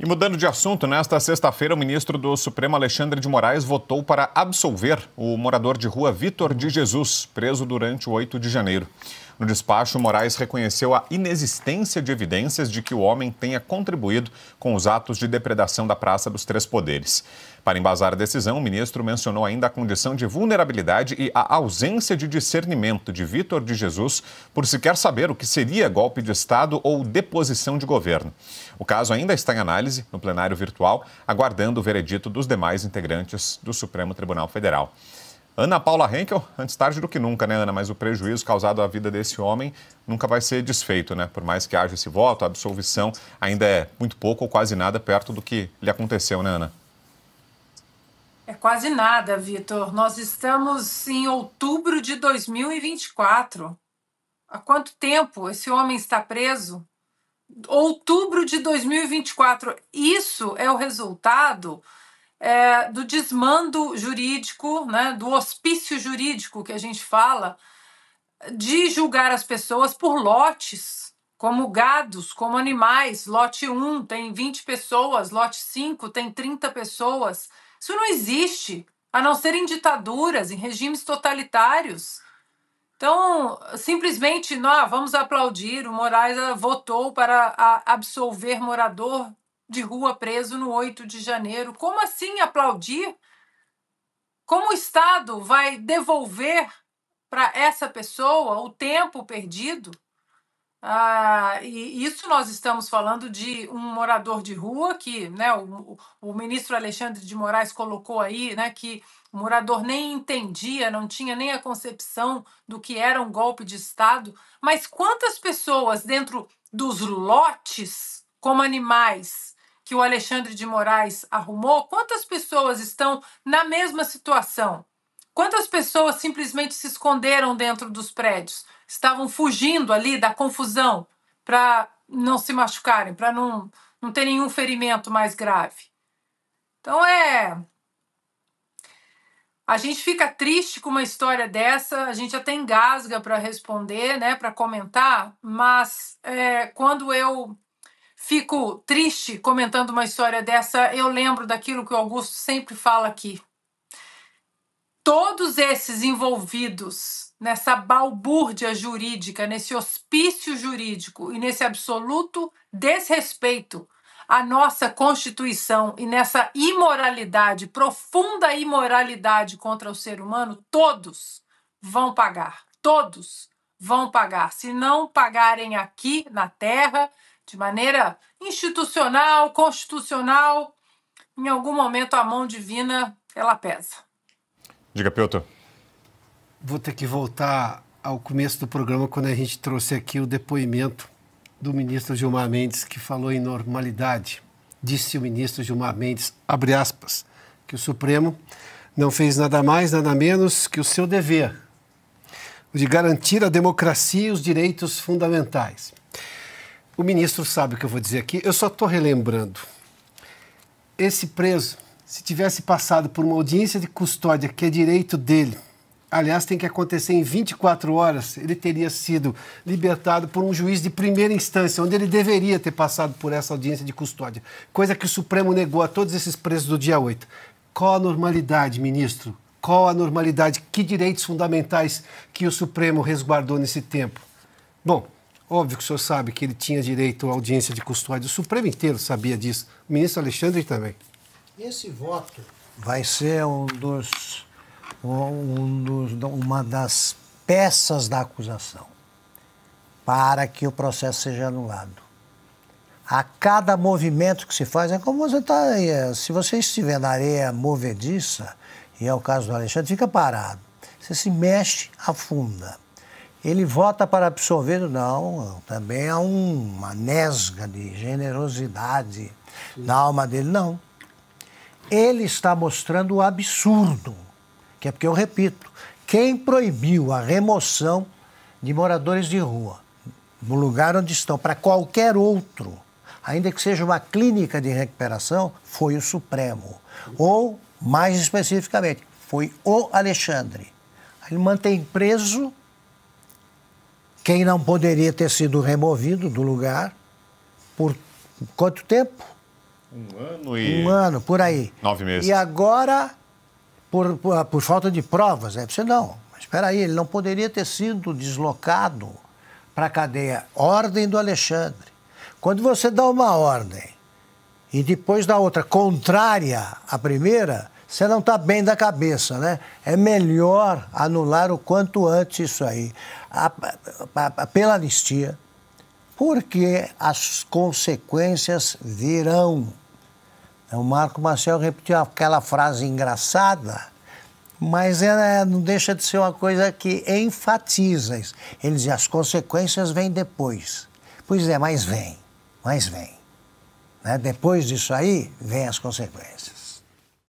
E mudando de assunto, nesta sexta-feira, o ministro do Supremo Alexandre de Moraes votou para absolver o morador de rua Vitor de Jesus, preso durante o 8 de janeiro. No despacho, Moraes reconheceu a inexistência de evidências de que o homem tenha contribuído com os atos de depredação da Praça dos Três Poderes. Para embasar a decisão, o ministro mencionou ainda a condição de vulnerabilidade e a ausência de discernimento de Vitor de Jesus por sequer saber o que seria golpe de Estado ou deposição de governo. O caso ainda está em análise no plenário virtual, aguardando o veredito dos demais integrantes do Supremo Tribunal Federal. Ana Paula Henkel, antes tarde do que nunca, né, Ana? Mas o prejuízo causado à vida desse homem nunca vai ser desfeito, né? Por mais que haja esse voto, a absolvição ainda é muito pouco ou quase nada perto do que lhe aconteceu, né, Ana? É quase nada, Vitor. Nós estamos em outubro de 2024. Há quanto tempo esse homem está preso? Outubro de 2024. Isso é o resultado é, do desmando jurídico, né, do hospício jurídico que a gente fala, de julgar as pessoas por lotes, como gados, como animais. Lote 1 tem 20 pessoas, lote 5 tem 30 pessoas. Isso não existe, a não ser em ditaduras, em regimes totalitários. Então, simplesmente, nós vamos aplaudir. O Moraes ah, votou para ah, absolver morador de rua preso no 8 de janeiro. Como assim aplaudir? Como o Estado vai devolver para essa pessoa o tempo perdido? Ah, e isso nós estamos falando de um morador de rua que né, o, o ministro Alexandre de Moraes colocou aí né, que o morador nem entendia, não tinha nem a concepção do que era um golpe de Estado. Mas quantas pessoas dentro dos lotes, como animais, que o Alexandre de Moraes arrumou, quantas pessoas estão na mesma situação? Quantas pessoas simplesmente se esconderam dentro dos prédios? Estavam fugindo ali da confusão para não se machucarem, para não, não ter nenhum ferimento mais grave. Então é. A gente fica triste com uma história dessa, a gente até engasga para responder, né, para comentar, mas é, quando eu fico triste comentando uma história dessa, eu lembro daquilo que o Augusto sempre fala aqui. Todos esses envolvidos nessa balbúrdia jurídica, nesse hospício jurídico e nesse absoluto desrespeito à nossa Constituição e nessa imoralidade, profunda imoralidade contra o ser humano, todos vão pagar. Todos vão pagar. Se não pagarem aqui na Terra, de maneira institucional, constitucional, em algum momento a mão divina ela pesa. Diga, Piotr. Vou ter que voltar ao começo do programa quando a gente trouxe aqui o depoimento do ministro Gilmar Mendes que falou em normalidade. Disse o ministro Gilmar Mendes, abre aspas, que o Supremo não fez nada mais, nada menos que o seu dever, o de garantir a democracia e os direitos fundamentais. O ministro sabe o que eu vou dizer aqui, eu só estou relembrando. Esse preso, se tivesse passado por uma audiência de custódia, que é direito dele, aliás, tem que acontecer em 24 horas, ele teria sido libertado por um juiz de primeira instância, onde ele deveria ter passado por essa audiência de custódia, coisa que o Supremo negou a todos esses presos do dia 8. Qual a normalidade, ministro? Qual a normalidade? Que direitos fundamentais que o Supremo resguardou nesse tempo? Bom, Óbvio que o senhor sabe que ele tinha direito à audiência de custódia, o Supremo inteiro sabia disso, o ministro Alexandre também. Esse voto vai ser um dos, um dos, uma das peças da acusação para que o processo seja anulado. A cada movimento que se faz, é como você está. É, se você estiver na areia movediça, e é o caso do Alexandre, fica parado. Você se mexe, afunda. Ele vota para absorver, não. Também há uma nesga de generosidade Sim. na alma dele, não. Ele está mostrando o absurdo, que é porque eu repito, quem proibiu a remoção de moradores de rua no lugar onde estão para qualquer outro, ainda que seja uma clínica de recuperação, foi o Supremo. Ou, mais especificamente, foi o Alexandre. Ele mantém preso quem não poderia ter sido removido do lugar por quanto tempo? Um ano e. Um ano, por aí. Nove meses. E agora, por, por, por falta de provas, é Você não, mas espera aí, ele não poderia ter sido deslocado para a cadeia. Ordem do Alexandre. Quando você dá uma ordem e depois dá outra contrária à primeira, você não está bem da cabeça, né? É melhor anular o quanto antes isso aí, a, a, a, pela anistia, porque as consequências virão. É, o Marco Marcel repetiu aquela frase engraçada, mas ela é, não deixa de ser uma coisa que enfatiza isso. Ele dizia, as consequências vêm depois. Pois é, mas vem, mas vem. Né? Depois disso aí, vem as consequências.